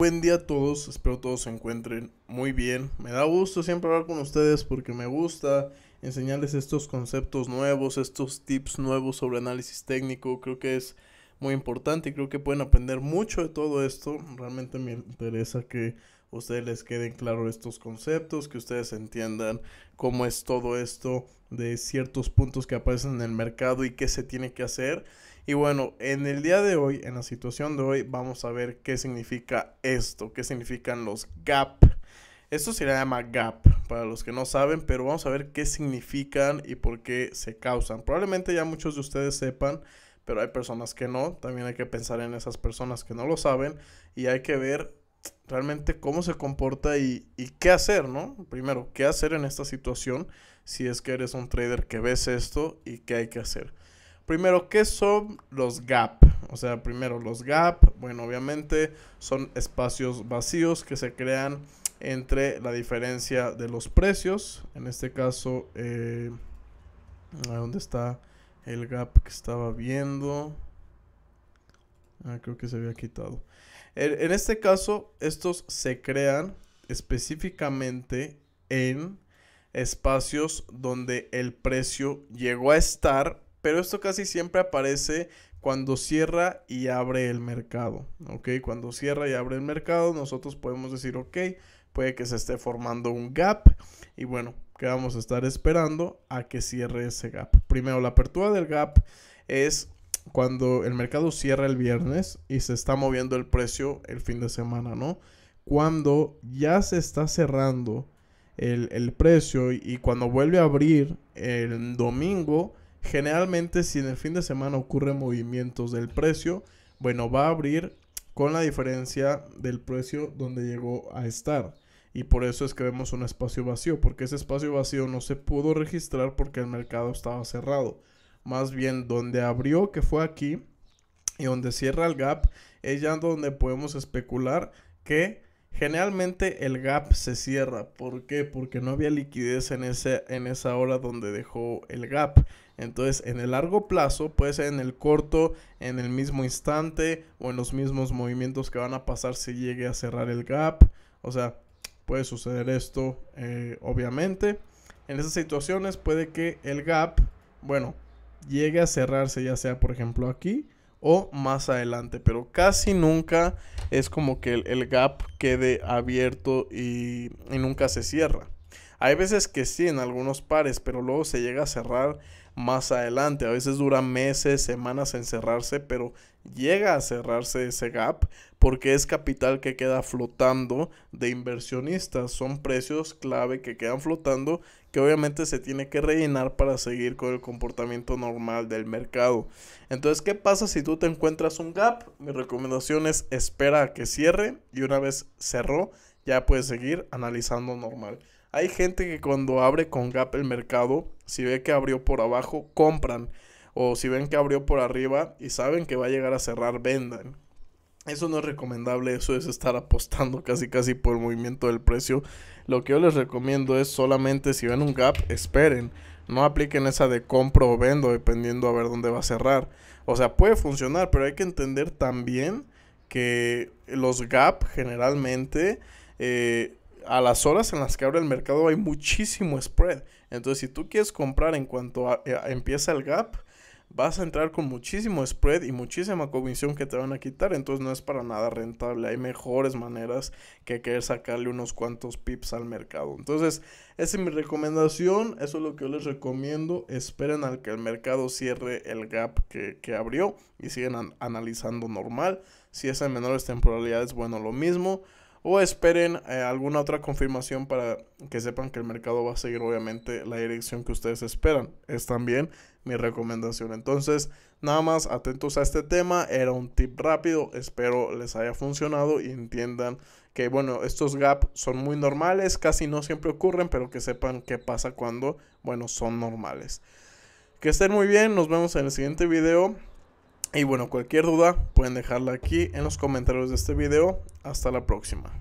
Buen día a todos, espero todos se encuentren muy bien. Me da gusto siempre hablar con ustedes porque me gusta enseñarles estos conceptos nuevos, estos tips nuevos sobre análisis técnico. Creo que es muy importante y creo que pueden aprender mucho de todo esto. Realmente me interesa que ustedes les queden claros estos conceptos, que ustedes entiendan cómo es todo esto de ciertos puntos que aparecen en el mercado y qué se tiene que hacer. Y bueno, en el día de hoy, en la situación de hoy, vamos a ver qué significa esto, qué significan los gap. Esto se le llama gap, para los que no saben, pero vamos a ver qué significan y por qué se causan. Probablemente ya muchos de ustedes sepan, pero hay personas que no. También hay que pensar en esas personas que no lo saben y hay que ver realmente cómo se comporta y, y, qué hacer, ¿no? Primero, qué hacer en esta situación si es que eres un trader que ves esto y qué hay que hacer. Primero, ¿qué son los gap? O sea, primero los gap, bueno, obviamente son espacios vacíos que se crean entre la diferencia de los precios. En este caso, eh, ¿dónde está el gap que estaba viendo? Ah, creo que se había quitado. En, en este caso, estos se crean específicamente en espacios donde el precio llegó a estar pero esto casi siempre aparece cuando cierra y abre el mercado, ¿ok? Cuando cierra y abre el mercado, nosotros podemos decir, ok, puede que se esté formando un gap y bueno, que vamos a estar esperando a que cierre ese gap. Primero, la apertura del gap es cuando el mercado cierra el viernes y se está moviendo el precio el fin de semana, ¿no? Cuando ya se está cerrando el, precio y cuando vuelve a abrir el domingo, Generalmente, si en el fin de semana ocurren movimientos del precio, bueno, va a abrir con la diferencia del precio donde llegó a estar. Y por eso es que vemos un espacio vacío, porque ese espacio vacío no se pudo registrar porque el mercado estaba cerrado. Más bien, donde abrió, que fue aquí, y donde cierra el gap, es ya donde podemos especular que Generalmente el gap se cierra. ¿Por qué? Porque no había liquidez en, ese, en esa hora donde dejó el gap. Entonces, en el largo plazo, puede ser en el corto, en el mismo instante o en los mismos movimientos que van a pasar si llegue a cerrar el gap. O sea, puede suceder esto, eh, obviamente. En esas situaciones puede que el gap, bueno, llegue a cerrarse ya sea, por ejemplo, aquí o más adelante. Pero casi nunca es como que el, gap quede abierto y nunca se cierra. Hay veces que sí en algunos pares, pero luego se llega a cerrar más adelante. A veces dura meses, semanas en cerrarse, pero llega a cerrarse ese gap porque es capital que queda flotando de inversionistas. Son precios clave que quedan flotando que obviamente se tiene que rellenar para seguir con el comportamiento normal del mercado. Entonces, ¿qué pasa si tú te encuentras un gap? Mi recomendación es espera a que cierre y una vez cerró ya puedes seguir analizando normal. Hay gente que cuando abre con gap el mercado, si ve que abrió por abajo, compran. O si ven que abrió por arriba y saben que va a llegar a cerrar, vendan. Eso no es recomendable, eso es estar apostando casi casi por el movimiento del precio. Lo que yo les recomiendo es solamente si ven un gap, esperen. No apliquen esa de compro o vendo dependiendo a ver dónde va a cerrar. O sea, puede funcionar, pero hay que entender también que los gap generalmente eh, a las horas en las que abre el mercado hay muchísimo spread. Entonces, si tú quieres comprar en cuanto eh, empieza el gap, vas a entrar con muchísimo spread y muchísima comisión que te van a quitar. Entonces, no es para nada rentable. Hay mejores maneras que querer sacarle unos cuantos pips al mercado. Entonces, esa es mi recomendación. Eso es lo que yo les recomiendo. Esperen al que el mercado cierre el gap que, abrió y siguen analizando normal. Si es en menores temporalidades, bueno, lo mismo o esperen eh, alguna otra confirmación para que sepan que el mercado va a seguir obviamente la dirección que ustedes esperan. Es también mi recomendación. Entonces, nada más atentos a este tema. Era un tip rápido. Espero les haya funcionado y entiendan que, bueno, estos gaps son muy normales. Casi no siempre ocurren, pero que sepan qué pasa cuando, bueno, son normales. Que estén muy bien. Nos vemos en el siguiente video. Y bueno, cualquier duda pueden dejarla aquí en los comentarios de este video. Hasta la próxima.